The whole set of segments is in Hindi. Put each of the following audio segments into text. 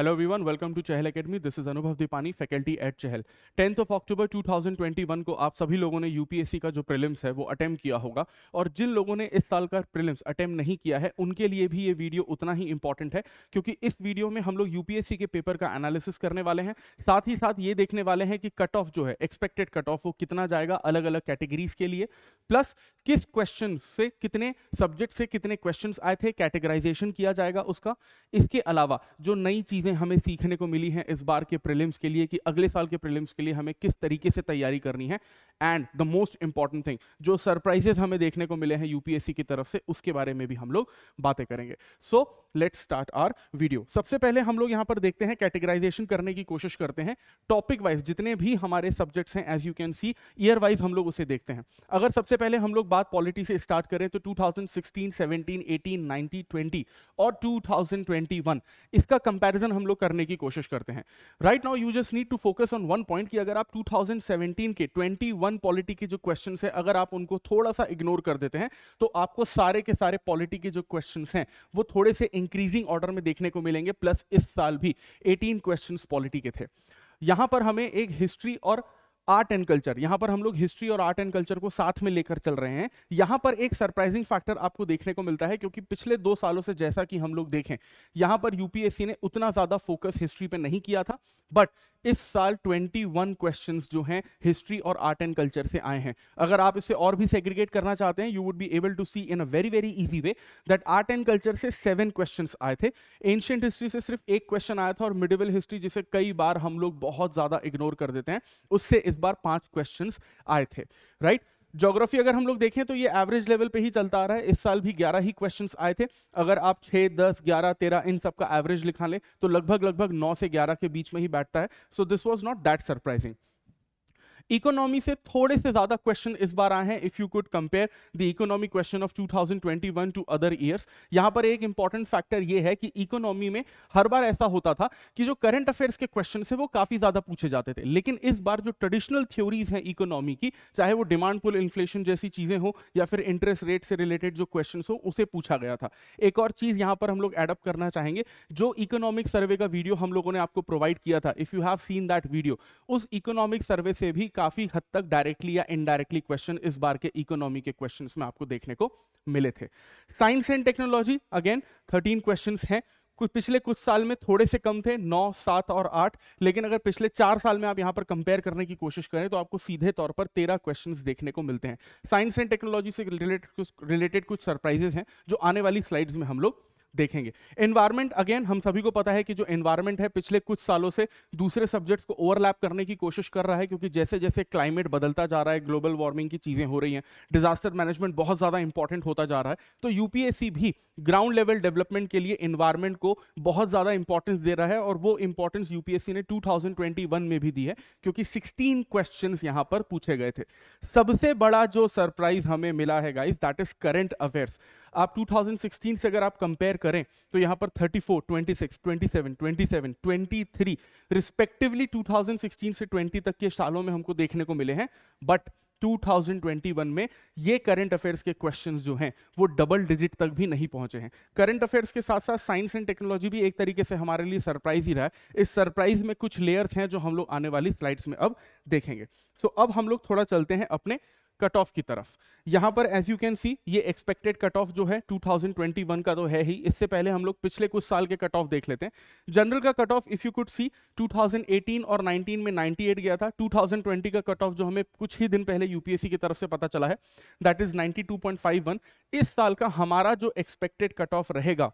Hello everyone welcome to Chahal academy this is Anubhav Deepani faculty at Chahal tenth of October 2021 को आप सभी लोगों ने यूपीएससी का जो प्रिलिम्स है वो अटेम्प किया होगा और जिन लोगों ने इस साल का प्रिलिम्स अटेम्प नहीं किया है उनके लिए भी ये वीडियो उतना ही इंपॉर्टेंट है क्योंकि इस वीडियो में हम लोग यूपीएससी के पेपर का एनालिसिस करने वाले हैं साथ ही साथ ये देखने वाले हैं कि कट ऑफ जो है एक्सपेक्टेड कट ऑफ वो कितना जाएगा अलग अलग कैटेगरीज के लिए प्लस किस क्वेश्चन से कितने सब्जेक्ट से कितने क्वेश्चन आए थे कैटेगराइजेशन किया जाएगा उसका इसके अलावा जो नई चीजें चीज़ें हमें सीखने को मिली हैं इस बार के प्रिलिम्स के लिए कि अगले साल के प्रिलिम्स के लिए हमें किस तरीके से तैयारी करनी है and the most important thing जो सरप्राइजेज हमें देखने को मिले हैं यूपीएससी की तरफ से उसके बारे में भी हम लोग बातें करेंगे so let start our video सबसे पहले हम लोग यहाँ पर देखते हैं कैटेगराइजेशन करने की कोशिश करते हैं टॉपिक वाइज जितने भी हमारे सब्जेक्ट्स हैं as you can see year wise हम लोग उसे देखते हैं अगर सबसे पहले हम लोग बात पॉलिटी से स्टार्ट करें तो 2016, 17, 18, 19, 20 और 2021 इसका कंपैरिजन कंपैरिजन हम लोग करने की कोशिश करते हैं right now you just need to focus on one point कि अगर आप 2017 के 21 पॉलिटी के जो क्वेश्चन है अगर आप उनको थोड़ा सा इग्नोर कर देते हैं तो आपको सारे के सारे पॉलिटी के जो क्वेश्चन हैं वो थोड़े से इंक्रीजिंग ऑर्डर में देखने को मिलेंगे प्लस इस साल भी एटीन क्वेश्चन पॉलिटी के थे यहां पर हमें एक हिस्ट्री और आर्ट एंड कल्चर यहां पर हम लोग हिस्ट्री और आर्ट एंड कल्चर को साथ में लेकर चल रहे हैं यहां पर एक सरप्राइजिंग फैक्टर आपको देखने को मिलता है क्योंकि पिछले दो सालों से जैसा कि हम लोग देखें यहां पर यूपीएससी ने उतना ज्यादा फोकस हिस्ट्री पे नहीं किया था बट इस साल 21 क्वेश्चंस जो हैं हिस्ट्री और आर्ट एंड कल्चर से आए हैं अगर आप इसे और भी सेग्रीगेट करना चाहते हैं you would be able to see in a very very easy way that art and culture से सेवन क्वेश्चंस आए थे एंशियंट हिस्ट्री से सिर्फ एक क्वेश्चन आया था और मिडिवल हिस्ट्री जिसे कई बार हम लोग बहुत ज्यादा इग्नोर कर देते हैं उससे इस बार पांच क्वेश्चन आए थे राइट जोग्राफी अगर हम लोग देखें तो ये एवरेज लेवल पे ही चलता आ रहा है इस साल भी 11 ही क्वेश्चंस आए थे अगर आप 6, 10, 11, 13 इन सब का एवरेज लिखा लें तो लगभग लगभग 9 से 11 के बीच में ही बैठता है so this was not that surprising economy से थोड़े से ज्यादा क्वेश्चन इस बार आए हैं if you could compare the economy question of 2021 to other years यहां पर एक इंपॉर्टेंट फैक्टर ये है कि इकोनॉमी में हर बार ऐसा होता था कि जो करंट अफेयर्स के क्वेश्चन है वो काफी ज्यादा पूछे जाते थे लेकिन इस बार जो ट्रेडिशनल थ्योरीज हैं इकोनॉमी की चाहे वो डिमांड पुल इन्फ्लेशन जैसी चीजें हो या फिर इंटरेस्ट रेट से रिलेटेड जो क्वेश्चन हो उसे पूछा गया था एक और चीज यहां पर हम लोग एडअप करना चाहेंगे जो इकोनॉमिक सर्वे का वीडियो हम लोगों ने आपको प्रोवाइड किया था if you have seen that video उस इकोनॉमिक सर्वे से भी काफी हद तक डायरेक्टली या इनडायरेक्टली क्वेश्चन इस बार के इकोनॉमी के क्वेश्चन में आपको देखने को मिले थे science and technology again thirteen question हैं कुछ पिछले कुछ साल में थोड़े से कम थे नौ सात और आठ लेकिन अगर पिछले चार साल में आप यहां पर कंपेयर करने की कोशिश करें तो आपको सीधे तौर पर तेरह क्वेश्चंस देखने को मिलते हैं साइंस एंड टेक्नोलॉजी से रिलेटेड कुछ रिलेटेड कुछ सरप्राइजेस हैं जो आने वाली स्लाइड्स में हम लोग देखेंगे एनवायरमेंट अगेन हम सभी को पता है कि जो एनवायरमेंट है पिछले कुछ सालों से दूसरे सब्जेक्ट्स को ओवरलैप करने की कोशिश कर रहा है क्योंकि जैसे जैसे क्लाइमेट बदलता जा रहा है ग्लोबल वार्मिंग की चीज़ें हो रही हैं डिजास्टर मैनेजमेंट बहुत ज़्यादा इंपॉर्टेंट होता जा रहा है तो यूपीएससी भी ग्राउंड लेवल डेवलपमेंट के लिए इन्वायरमेंट को बहुत ज़्यादा इंपॉर्टेंस दे रहा है और वो इंपॉर्टेंस यूपीएससी ने टू में भी दी है क्योंकि सिक्सटीन क्वेश्चन यहां पर पूछे गए थे सबसे बड़ा जो सरप्राइज हमें मिला है guys that is current affairs आप 2016 से अगर आप कंपेयर करें तो यहां पर 34, 26, 27, 27, 23 रिस्पेक्टिवली 2016 से 20 तक के सालों में हमको देखने को मिले हैं बट 2021 में ये करंट अफेयर्स के क्वेश्चंस जो हैं वो डबल डिजिट तक भी नहीं पहुंचे हैं करंट अफेयर्स के साथ साथ साइंस एंड टेक्नोलॉजी भी एक तरीके से हमारे लिए सरप्राइज ही रहा है इस सरप्राइज में कुछ लेयर्स हैं जो हम लोग आने वाली स्लाइड्स में अब देखेंगे सो so, अब हम लोग थोड़ा चलते हैं अपने कट ऑफ की तरफ यहां पर एज यू कैन सी ये एक्सपेक्टेड कट ऑफ जो है 2021 का तो है ही इससे पहले हम लोग पिछले कुछ साल के कट ऑफ देख लेते हैं जनरल का cut off if you could see 2018 और 19 में 98 गया था 2020 का कट ऑफ जो हमें कुछ ही दिन पहले यूपीएससी की तरफ से पता चला है दैट इज 92.51 इस साल का हमारा जो एक्सपेक्टेड कट ऑफ रहेगा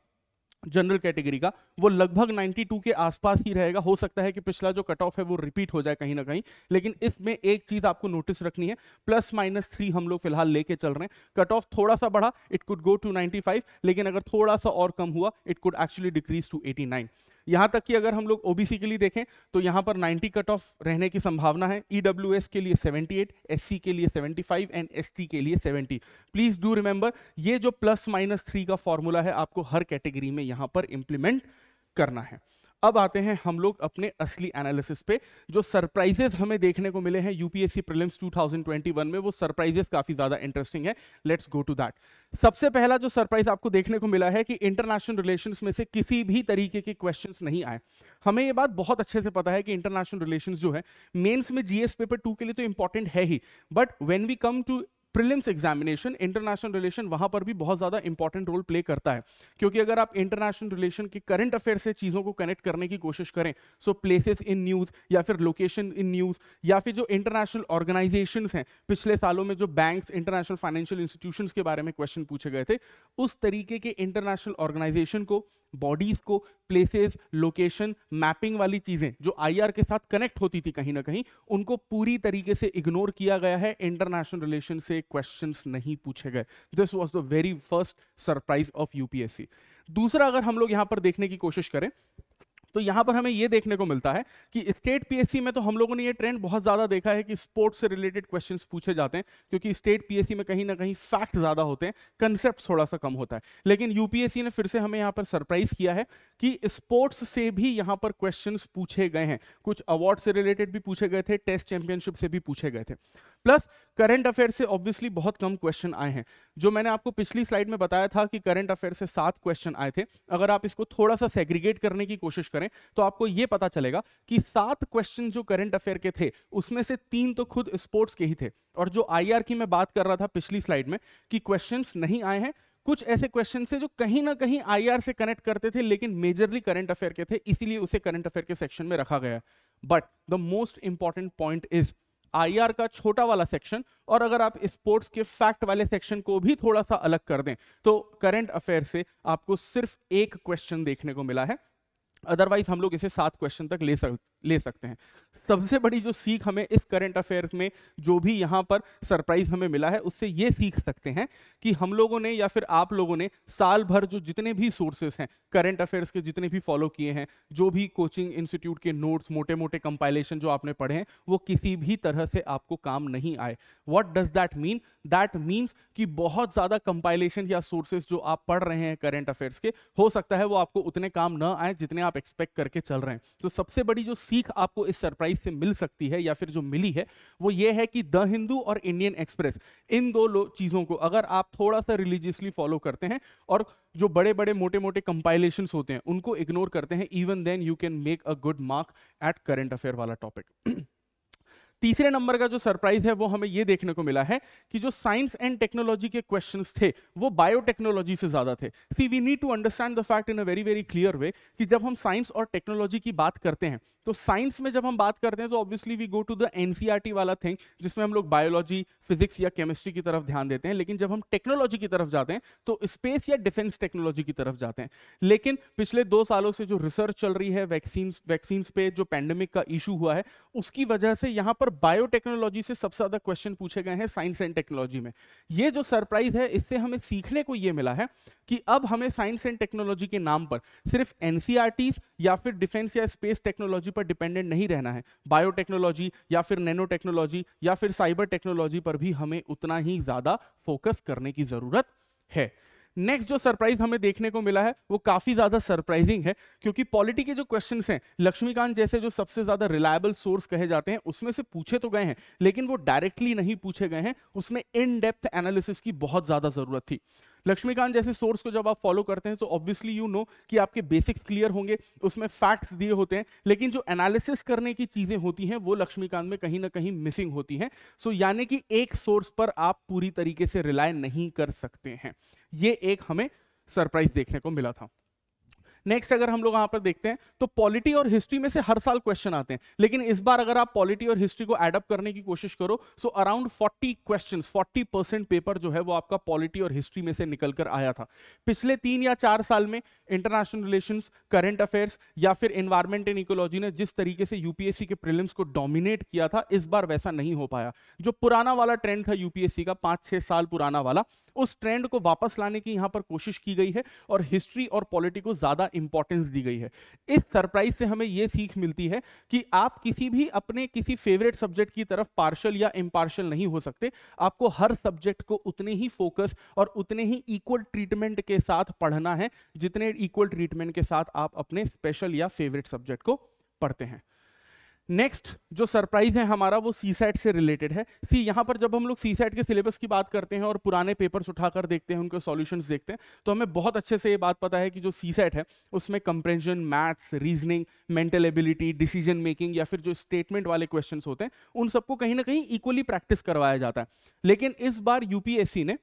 जनरल कैटेगरी का वो लगभग 92 के आसपास ही रहेगा हो सकता है कि पिछला जो कट ऑफ है वो रिपीट हो जाए कहीं ना कहीं लेकिन इसमें एक चीज आपको नोटिस रखनी है प्लस माइनस थ्री हम लोग फिलहाल लेके चल रहे हैं कट ऑफ थोड़ा सा बढ़ा इट कुड गो टू 95 लेकिन अगर थोड़ा सा और कम हुआ it could actually decrease to 89 यहाँ तक कि अगर हम लोग ओबीसी के लिए देखें तो यहाँ पर 90 कट ऑफ रहने की संभावना है ई e के लिए 78, एससी के लिए 75 एंड एसटी के लिए 70। प्लीज़ डू रिमेंबर ये जो प्लस माइनस थ्री का फॉर्मूला है आपको हर कैटेगरी में यहाँ पर इम्प्लीमेंट करना है अब आते हैं हम लोग अपने असली एनालिसिस पे जो सरप्राइजेस हमें देखने को मिले हैं यूपीएससी प्रीलिम्स 2021 में वो सरप्राइजेस काफी ज्यादा इंटरेस्टिंग है लेट्स गो टू दैट सबसे पहला जो सरप्राइज आपको देखने को मिला है कि इंटरनेशनल रिलेशन में से किसी भी तरीके के क्वेश्चन नहीं आए हमें ये बात बहुत अच्छे से पता है कि इंटरनेशनल रिलेशन जो है मेन्स में जीएस पेपर टू के लिए तो इंपॉर्टेंट है ही but when we come to prelims examination international relation वहां पर भी बहुत ज्यादा इंपॉर्टेंट रोल प्ले करता है क्योंकि अगर आप इंटरनेशनल रिलेशन के करंट अफेयर से चीजों को कनेक्ट करने की कोशिश करें सो प्लेसेस इन न्यूज या फिर लोकेशन इन न्यूज या फिर जो इंटरनेशनल ऑर्गेनाइजेशन हैं पिछले सालों में जो बैंक इंटरनेशनल फाइनेंशियल इंस्टीट्यूशन के बारे में क्वेश्चन पूछे गए थे उस तरीके के इंटरनेशनल ऑर्गेनाइजेशन को बॉडीज को प्लेसेस लोकेशन मैपिंग वाली चीजें जो आईआर के साथ कनेक्ट होती थी कहीं ना कहीं उनको पूरी तरीके से इग्नोर किया गया है इंटरनेशनल रिलेशन से क्वेश्चंस नहीं पूछे गए this was the very first surprise of UPSC दूसरा अगर हम लोग यहां पर देखने की कोशिश करें तो यहां पर हमें यह देखने को मिलता है कि स्टेट पीएससी में तो हम लोगों ने यह ट्रेंड बहुत ज़्यादा देखा है कि स्पोर्ट्स से रिलेटेड क्वेश्चंस पूछे जाते हैं क्योंकि स्टेट पीएससी में कहीं ना कहीं फैक्ट ज़्यादा होते हैं कंसेप्ट थोड़ा सा कम होता है लेकिन यूपीएससी ने फिर से हमें यहाँ पर सरप्राइज किया है कि स्पोर्ट्स से भी यहां पर क्वेश्चन पूछे गए हैं कुछ अवार्ड से रिलेटेड भी पूछे गए थे टेस्ट चैंपियनशिप से भी पूछे गए थे प्लस करंट अफेयर से ऑब्वियसली बहुत कम क्वेश्चन आए हैं जो मैंने आपको पिछली स्लाइड में बताया था कि करंट अफेयर से सात क्वेश्चन आए थे अगर आप इसको थोड़ा सा सेग्रीगेट करने की कोशिश करें तो आपको ये पता चलेगा कि सात क्वेश्चन जो करंट अफेयर के थे उसमें से तीन तो खुद स्पोर्ट्स के ही थे और जो आई की मैं बात कर रहा था पिछली स्लाइड में कि क्वेश्चन नहीं आए हैं कुछ ऐसे क्वेश्चन थे जो कहीं ना कहीं आईआर से कनेक्ट करते थे लेकिन मेजरली करंट अफेयर के थे इसीलिए उसे करंट अफेयर के सेक्शन में रखा गया but the most important point is IR का छोटा वाला सेक्शन और अगर आप स्पोर्ट्स के फैक्ट वाले सेक्शन को भी थोड़ा सा अलग कर दें तो करंट अफेयर से आपको सिर्फ एक क्वेश्चन देखने को मिला है अदरवाइज हम लोग इसे सात क्वेश्चन तक ले सकते ले सकते हैं सबसे बड़ी जो सीख हमें इस करंट अफेयर्स में जो भी यहाँ पर सरप्राइज हमें मिला है उससे ये सीख सकते हैं कि हम लोगों ने या फिर आप लोगों ने साल भर जो जितने भी सोर्सेस हैं करंट अफेयर्स के जितने भी फॉलो किए हैं जो भी कोचिंग इंस्टीट्यूट के नोट्स मोटे मोटे कंपाइलेशन जो आपने पढ़े हैं वो किसी भी तरह से आपको काम नहीं आए what does that mean that means कि बहुत ज़्यादा कंपाइलेशन या सोर्सेज जो आप पढ़ रहे हैं करेंट अफेयर्स के हो सकता है वो आपको उतने काम न आए जितने आप एक्सपेक्ट करके चल रहे हैं तो सबसे बड़ी जो सीख सीख आपको इस सरप्राइज से मिल सकती है या फिर जो मिली है वो ये है कि द हिंदू और इंडियन एक्सप्रेस इन दो चीज़ों को अगर आप थोड़ा सा रिलीजियसली फॉलो करते हैं और जो बड़े बड़े मोटे मोटे कंपाइलेशन होते हैं उनको इग्नोर करते हैं even then you can make a good mark at current affair वाला टॉपिक तीसरे नंबर का जो सरप्राइज है वो हमें ये देखने को मिला है कि जो साइंस एंड टेक्नोलॉजी के क्वेश्चन थे वो बायोटेक्नोलॉजी से ज्यादा थे see we need to understand the fact in a very very clear way कि जब हम साइंस और टेक्नोलॉजी की बात करते हैं तो साइंस में जब हम बात करते हैं तो obviously we go to the NCERT वाला थिंग जिसमें हम लोग बायोलॉजी फिजिक्स या केमिस्ट्री की तरफ ध्यान देते हैं लेकिन जब हम टेक्नोलॉजी की तरफ जाते हैं तो स्पेस या डिफेंस टेक्नोलॉजी की तरफ जाते हैं लेकिन पिछले दो सालों से जो रिसर्च चल रही है वैक्सीन वैक्सीन पे जो पैंडेमिक का इशू हुआ है उसकी वजह से यहां पर पर बायोटेक्नोलॉजी से सबसे ज्यादा क्वेश्चन पूछे गए हैं साइंस एंड टेक्नोलॉजी में ये जो सरप्राइज है इससे हमें सीखने को ये मिला है कि अब हमें साइंस एंड टेक्नोलॉजी के नाम पर सिर्फ एनसीआरटी e या फिर डिफेंस या स्पेस टेक्नोलॉजी पर डिपेंडेंट नहीं रहना है बायोटेक्नोलॉजी या फिर नैनो टेक्नोलॉजी या फिर साइबर टेक्नोलॉजी पर भी हमें उतना ही ज्यादा फोकस करने की जरूरत है नेक्स्ट जो सरप्राइज हमें देखने को मिला है वो काफी ज्यादा सरप्राइजिंग है क्योंकि पॉलिटी के जो क्वेश्चन हैं लक्ष्मीकांत जैसे जो सबसे ज्यादा रिलायबल सोर्स कहे जाते हैं उसमें से पूछे तो गए हैं लेकिन वो डायरेक्टली नहीं पूछे गए हैं उसमें इन डेप्थ एनालिसिस की बहुत ज्यादा जरूरत थी लक्ष्मीकांत जैसे सोर्स को जब आप फॉलो करते हैं तो ऑब्वियसली यू नो कि आपके बेसिक्स क्लियर होंगे उसमें फैक्ट्स दिए होते हैं लेकिन जो एनालिसिस करने की चीजें होती हैं वो लक्ष्मीकांत में कहीं ना कहीं मिसिंग होती हैं सो so, यानी कि एक सोर्स पर आप पूरी तरीके से रिलाय नहीं कर सकते हैं ये एक हमें सरप्राइज देखने को मिला था नेक्स्ट अगर हम लोग यहाँ पर देखते हैं तो पॉलिटी और हिस्ट्री में से हर साल क्वेश्चन आते हैं लेकिन इस बार अगर आप पॉलिटी और हिस्ट्री को एडअप करने की कोशिश करो so around forty question forty percent paper जो है वो आपका पॉलिटी और हिस्ट्री में से निकल कर आया था पिछले तीन या चार साल में इंटरनेशनल रिलेशन करेंट अफेयर्स या फिर इन्वायरमेंट एंड इकोलॉजी ने जिस तरीके से यूपीएससी के प्रिलिम्स को डोमिनेट किया था इस बार वैसा नहीं हो पाया जो पुराना वाला ट्रेंड था यूपीएससी का पांच छह साल पुराना वाला उस ट्रेंड को वापस लाने की यहां पर कोशिश की गई है और हिस्ट्री और पॉलिटी को ज्यादा इंपॉर्टेंस दी गई है इस सरप्राइज से हमें यह सीख मिलती है कि आप किसी भी अपने किसी फेवरेट सब्जेक्ट की तरफ पार्शल या इम्पार्शल नहीं हो सकते आपको हर सब्जेक्ट को उतने ही फोकस और उतने ही इक्वल ट्रीटमेंट के साथ पढ़ना है जितने इक्वल ट्रीटमेंट के साथ आप अपने स्पेशल या फेवरेट सब्जेक्ट को पढ़ते हैं नेक्स्ट जो सरप्राइज है हमारा वो सी सेट से रिलेटेड है सी यहाँ पर जब हम लोग सी सेट के सिलेबस की बात करते हैं और पुराने पेपर्स उठाकर देखते हैं उनके सॉल्यूशंस देखते हैं तो हमें बहुत अच्छे से ये बात पता है कि जो सी सेट है उसमें comprehension maths reasoning mental ability decision making या फिर जो स्टेटमेंट वाले क्वेश्चन होते हैं उन सबको कहीं ना कहीं इक्वली प्रैक्टिस करवाया जाता है लेकिन इस बार यूपीएससी ने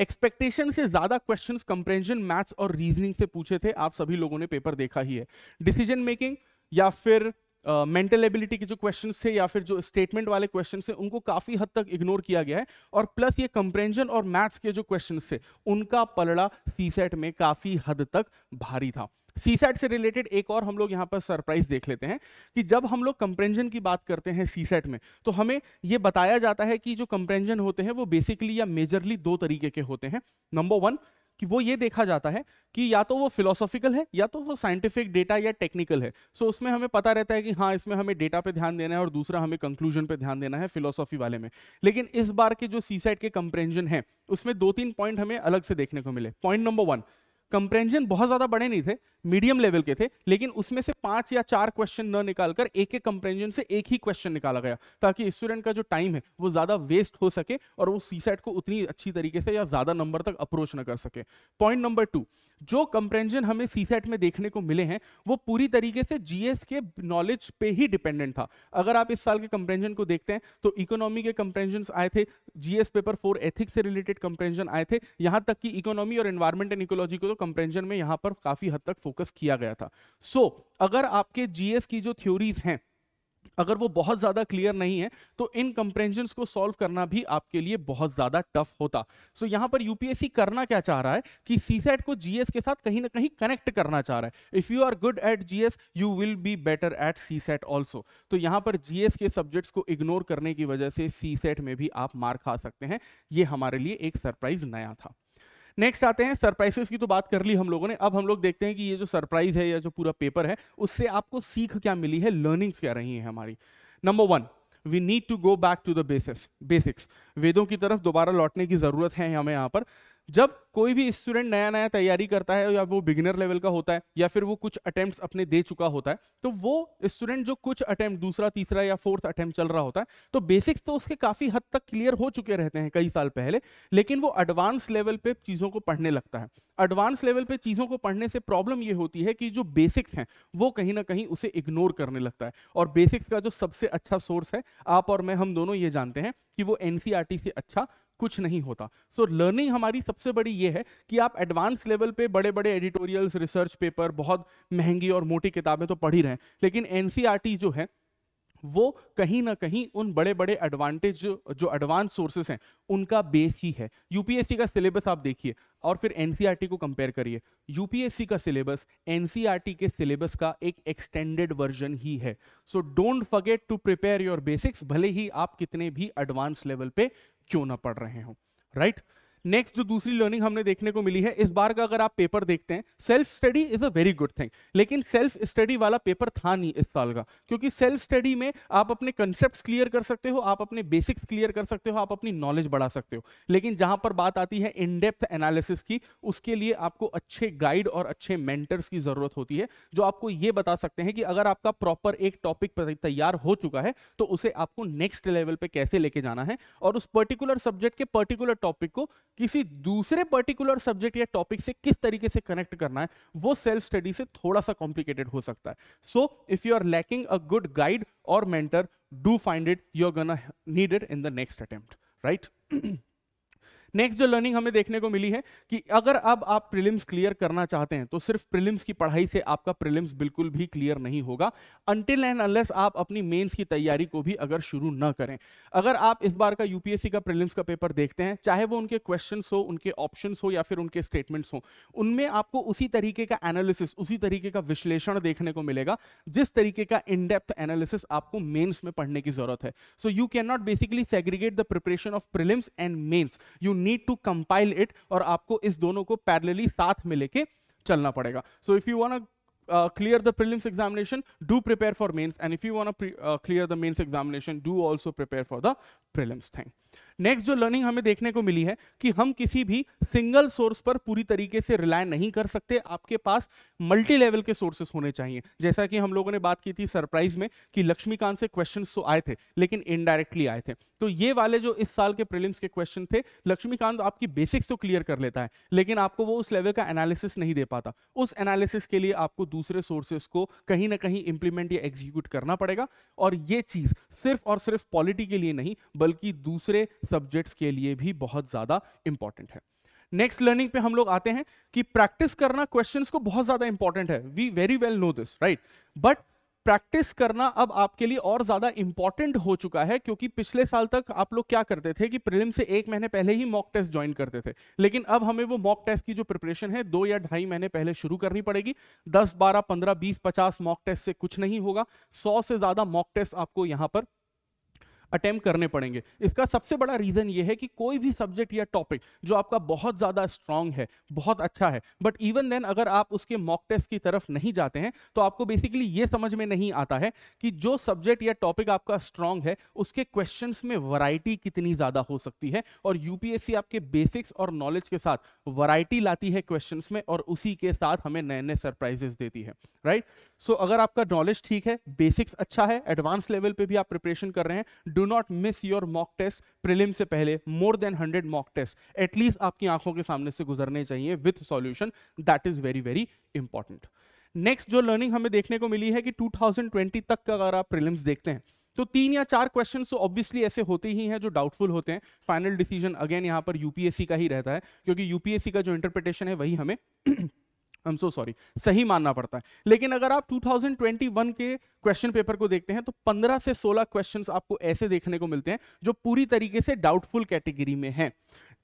एक्सपेक्टेशन से ज्यादा क्वेश्चन कंप्रेंशन मैथ्स और रीजनिंग से पूछे थे आप सभी लोगों ने पेपर देखा ही है डिसीजन मेकिंग या फिर मेंटल uh, एबिलिटी के जो क्वेश्चन थे या फिर जो स्टेटमेंट वाले क्वेश्चन थे उनको काफ़ी हद तक इग्नोर किया गया है और प्लस ये कंप्रेंजन और मैथ्स के जो क्वेश्चन थे उनका पलड़ा सी सेट में काफ़ी हद तक भारी था सी सेट से रिलेटेड एक और हम लोग यहाँ पर सरप्राइज देख लेते हैं कि जब हम लोग कंप्रेंजन की बात करते हैं सी सेट में तो हमें ये बताया जाता है कि जो कंप्रेंजन होते हैं वो बेसिकली या मेजरली दो तरीके के होते हैं नंबर वन कि वो ये देखा जाता है कि या तो वो फिलोसॉफिकल है या तो वो साइंटिफिक डेटा या टेक्निकल है सो so, उसमें हमें पता रहता है कि हाँ इसमें हमें डेटा पे ध्यान देना है और दूसरा हमें कंक्लूजन पे ध्यान देना है फिलोसॉफी वाले में लेकिन इस बार के जो सी के कंप्रेंजन है उसमें दो तीन पॉइंट हमें अलग से देखने को मिले पॉइंट नंबर वन कंप्रेंजन बहुत ज़्यादा बड़े नहीं थे मीडियम लेवल के थे लेकिन उसमें से पांच या चार क्वेश्चन न निकालकर एक एक कंपेरिजन से एक ही क्वेश्चन निकाला गया ताकि स्टूडेंट का जो टाइम है वो ज्यादा वेस्ट हो सके और वो सी सेट को उतनी अच्छी तरीके से या ज्यादा नंबर तक अप्रोच न कर सके पॉइंट नंबर टू जो कंपेरिजन हमें सी सेट में देखने को मिले हैं वो पूरी तरीके से जीएस के नॉलेज पे ही डिपेंडेंट था अगर आप इस साल के कंपेरिजन को देखते हैं तो इकोनॉमी के कंपेरिजन आए थे जीएस पेपर फोर एथिक्स से रिलेटेड कंपेरिजन आए थे यहां तक कि इकोनॉमी और एनवायरमेंट एंड इकोलॉजी को तो कंपेरिजन में यहां पर काफी हद तक फोकस किया गया था सो so, अगर आपके जीएस की जो थ्योरीज हैं अगर वो बहुत ज़्यादा क्लियर नहीं है तो इन कंप्रेंशन को सॉल्व करना भी आपके लिए बहुत ज़्यादा टफ होता सो so, यहां पर यूपीएससी करना क्या चाह रहा है कि सीसेट को जीएस के साथ कहीं ना कहीं कनेक्ट करना चाह रहा है if you are good at GS you will be better at CSAT also तो यहां पर जीएस के सब्जेक्ट्स को इग्नोर करने की वजह से सीसेट में भी आप मार खा सकते हैं ये हमारे लिए एक सरप्राइज नया था नेक्स्ट आते हैं सरप्राइजेस की तो बात कर ली हम लोगों ने अब हम लोग देखते हैं कि ये जो सरप्राइज है या जो पूरा पेपर है उससे आपको सीख क्या मिली है लर्निंग्स क्या रही है हमारी number one we need to go back to the basis basics वेदों की तरफ दोबारा लौटने की ज़रूरत है हमें यहाँ पर जब कोई भी स्टूडेंट नया नया तैयारी करता है या वो बिगिनर लेवल का होता है या फिर वो कुछ अटेम्प्ट अपने दे चुका होता है तो वो स्टूडेंट जो कुछ अटेम्प्ट दूसरा तीसरा या फोर्थ अटेम्प्ट चल रहा होता है तो बेसिक्स तो उसके काफी हद तक क्लियर हो चुके रहते हैं कई साल पहले लेकिन वो एडवांस लेवल पे चीजों को पढ़ने लगता है एडवांस लेवल पे चीजों को पढ़ने से प्रॉब्लम ये होती है कि जो बेसिक्स हैं वो कहीं ना कहीं उसे इग्नोर करने लगता है और बेसिक्स का जो सबसे अच्छा सोर्स है आप और मैं हम दोनों ये जानते हैं कि वो एनसीआरटी e से अच्छा कुछ नहीं होता सो so, लर्निंग हमारी सबसे बड़ी ये है कि आप एडवांस लेवल पे बड़े बड़े एडिटोरियल्स रिसर्च पेपर बहुत महंगी और मोटी किताबें तो पढ़ ही रहे हैं लेकिन एन e जो है वो कहीं ना कहीं उन बड़े बड़े एडवांटेज जो एडवांस सोर्सेस हैं उनका बेस ही है यूपीएससी का सिलेबस आप देखिए और फिर एनसीईआरटी e को कंपेयर करिए यूपीएससी का सिलेबस एनसीईआरटी e के सिलेबस का एक एक्सटेंडेड वर्जन ही है so don't forget to prepare your basics भले ही आप कितने भी एडवांस लेवल पे क्यों ना पढ़ रहे हो राइट right? नेक्स्ट जो दूसरी लर्निंग हमने देखने को मिली है इस बार का अगर आप पेपर देखते हैं self study is a very good thing लेकिन सेल्फ स्टडी वाला पेपर था नहीं इस साल का क्योंकि सेल्फ स्टडी में आप अपने कंसेप्ट क्लियर कर सकते हो आप अपने बेसिक्स क्लियर कर सकते हो आप अपनी नॉलेज बढ़ा सकते हो लेकिन जहां पर बात आती है इनडेप्थ एनालिसिस की उसके लिए आपको अच्छे गाइड और अच्छे मेंटर्स की जरूरत होती है जो आपको ये बता सकते हैं कि अगर आपका प्रॉपर एक टॉपिक तैयार हो चुका है तो उसे आपको नेक्स्ट लेवल पे कैसे लेके जाना है और उस पर्टिकुलर सब्जेक्ट के पर्टिकुलर टॉपिक को किसी दूसरे पर्टिकुलर सब्जेक्ट या टॉपिक से किस तरीके से कनेक्ट करना है वो सेल्फ स्टडी से थोड़ा सा कॉम्प्लिकेटेड हो सकता है so if you are lacking a good guide और mentor do find it you are gonna need it in the next attempt right next जो लर्निंग हमें देखने को मिली है कि अगर अब आप प्रिलिम्स क्लियर करना चाहते हैं तो सिर्फ प्रिलिम्स की पढ़ाई से आपका प्रिलिम्स बिल्कुल भी क्लियर नहीं होगा अनटिल एंड अनलेस आप अपनी मेंस की तैयारी को भी अगर शुरू ना करें अगर आप इस बार का यूपीएससी का प्रिलिम्स का पेपर देखते हैं चाहे वो उनके क्वेश्चन हो उनके ऑप्शन हो या फिर उनके स्टेटमेंट्स हो उनमें आपको उसी तरीके का एनालिसिस उसी तरीके का विश्लेषण देखने को मिलेगा जिस तरीके का इनडेप्थ एनालिसिस आपको मेन्स में पढ़ने की जरूरत है so you can not basically segregate the preparation of prelims and mains you need to compile it और आपको इस दोनों को पैरेलली साथ में लेके चलना पड़ेगा so if you want Uh, clear the prelims examination, do prepare for mains. And if you want to uh, clear the mains examination, do also prepare for the prelims thing. Next जो लर्निंग हमें देखने को मिली है कि हम किसी भी सिंगल सोर्स पर पूरी तरीके से रिलाय नहीं कर सकते आपके पास मल्टी लेवल के सोर्सेस होने चाहिए जैसा कि हम लोगों ने बात की थी सरप्राइज में कि लक्ष्मीकांत से क्वेश्चन तो आए थे लेकिन इनडायरेक्टली आए थे तो ये वाले जो इस साल के प्रिलिम्स के क्वेश्चन थे लक्ष्मीकांत आपकी बेसिक्स तो क्लियर कर लेता है लेकिन आपको वो उस लेवल का एनालिसिस नहीं दे पाता उस एनालिसिस के लिए आपको दूसरे सोर्सेस को कहीं ना कहीं इंप्लीमेंट या एग्जीक्यूट करना पड़ेगा और ये चीज सिर्फ और सिर्फ पॉलिटी के लिए नहीं बल्कि दूसरे सब्जेक्ट्स के लिए भी बहुत ज़्यादा इंपॉर्टेंट है नेक्स्ट लर्निंग पे हम लोग आते हैं कि प्रैक्टिस करना क्वेश्चन को बहुत ज़्यादा इंपॉर्टेंट है we very well know this right but practice करना अब आपके लिए और ज़्यादा इंपॉर्टेंट हो चुका है क्योंकि पिछले साल तक आप लोग क्या करते थे कि प्रिलिम से एक महीने पहले ही मॉक टेस्ट ज्वाइन करते थे लेकिन अब हमें वो मॉक टेस्ट की जो प्रिपरेशन है दो या ढाई महीने पहले शुरू करनी पड़ेगी दस बारह पंद्रह बीस पचास मॉक टेस्ट से कुछ नहीं होगा सौ से ज़्यादा मॉक टेस्ट आपको यहां पर अटैम्प्ट करने पड़ेंगे इसका सबसे बड़ा रीज़न ये है कि कोई भी सब्जेक्ट या टॉपिक जो आपका बहुत ज़्यादा स्ट्रांग है बहुत अच्छा है बट इवन देन अगर आप उसके मॉक टेस्ट की तरफ नहीं जाते हैं तो आपको बेसिकली ये समझ में नहीं आता है कि जो सब्जेक्ट या टॉपिक आपका स्ट्रांग है उसके क्वेश्चन में वराइटी कितनी ज़्यादा हो सकती है और यूपीएससी आपके बेसिक्स और नॉलेज के साथ वराइटी लाती है क्वेश्चन में और उसी के साथ हमें नए नए सरप्राइजेस देती है राइट right? सो so, अगर आपका नॉलेज ठीक है बेसिक्स अच्छा है एडवांस लेवल पर भी आप प्रिपरेशन कर रहे हैं do not miss your mock test prelim से पहले more than hundred mock test at least आपकी आंखों के सामने से गुजरने चाहिए with solution that is very very important next जो लर्निंग हमें देखने को मिली है कि 2020 तक का अगर आप प्रिलिम्स देखते हैं तो तीन या चार क्वेश्चन तो ऑब्वियसली ऐसे होते ही हैं जो डाउटफुल होते हैं फाइनल डिसीजन अगेन यहाँ पर यूपीएससी का ही रहता है क्योंकि यूपीएससी का जो इंटरप्रिटेशन है वही हमें आई एम सो सॉरी सही मानना पड़ता है लेकिन अगर आप 2021 के क्वेश्चन पेपर को देखते हैं तो 15 से 16 क्वेश्चंस आपको ऐसे देखने को मिलते हैं जो पूरी तरीके से डाउटफुल कैटेगरी में हैं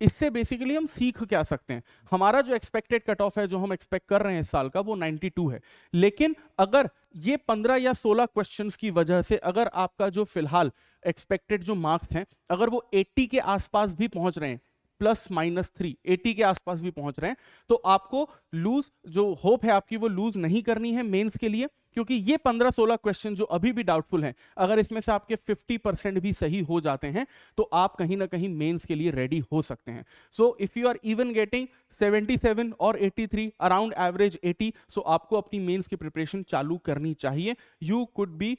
इससे बेसिकली हम सीख क्या सकते हैं हमारा जो एक्सपेक्टेड कट ऑफ है जो हम एक्सपेक्ट कर रहे हैं इस साल का वो 92 है लेकिन अगर ये 15 या 16 क्वेश्चंस की वजह से अगर आपका जो फिलहाल एक्सपेक्टेड जो मार्क्स हैं अगर वो 80 के आसपास भी पहुंच रहे हैं प्लस माइनस थ्री एटी के आसपास भी पहुंच रहे हैं तो आपको लूज जो होप है आपकी वो लूज नहीं करनी है मेंस के लिए क्योंकि ये पंद्रह सोलह क्वेश्चन जो अभी भी डाउटफुल हैं अगर इसमें से आपके फिफ्टी परसेंट भी सही हो जाते हैं तो आप कहीं ना कहीं मेंस के लिए रेडी हो सकते हैं so if you are even getting seven और three around average eighty so आपको अपनी मेन्स की प्रिपरेशन चालू करनी चाहिए you could be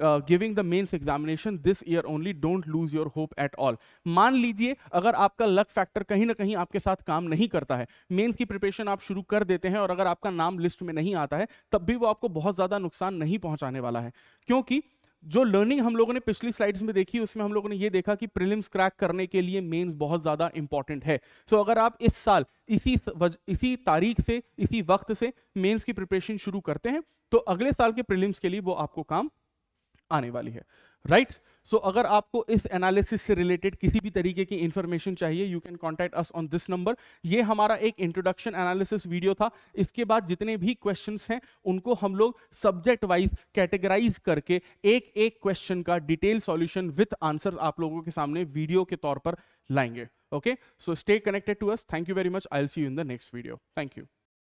uh, giving the mains examination this year only don't lose your hope at all मान लीजिए अगर आपका लक फैक्टर कहीं ना कहीं आपके साथ काम नहीं करता है मेंस की प्रिपरेशन आप शुरू कर देते हैं और अगर आपका नाम लिस्ट में नहीं आता है तब भी वो आपको बहुत ज़्यादा नुकसान नहीं पहुंचाने वाला है क्योंकि जो लर्निंग हम लोगों ने पिछली स्लाइड्स में देखी उसमें हम लोगों ने ये देखा कि प्रिलिम्स क्रैक करने के लिए मेंस बहुत ज़्यादा इंपॉर्टेंट है सो so, अगर आप इस साल इसी इसी तारीख से इसी वक्त से मेंस की प्रिपरेशन शुरू करते हैं तो अगले साल के प्रिलिम्स के लिए वो आपको काम आने वाली है राइट right? सो so, अगर आपको इस एनालिसिस से रिलेटेड किसी भी तरीके की इन्फॉर्मेशन चाहिए you can contact us on this number ये हमारा एक इंट्रोडक्शन एनालिसिस वीडियो था इसके बाद जितने भी क्वेश्चंस हैं उनको हम लोग सब्जेक्ट वाइज कैटेगराइज करके एक एक क्वेश्चन का डिटेल सॉल्यूशन विथ आंसर आप लोगों के सामने वीडियो के तौर पर लाएंगे okay so stay connected to us thank you very much I'll see you in the next video thank you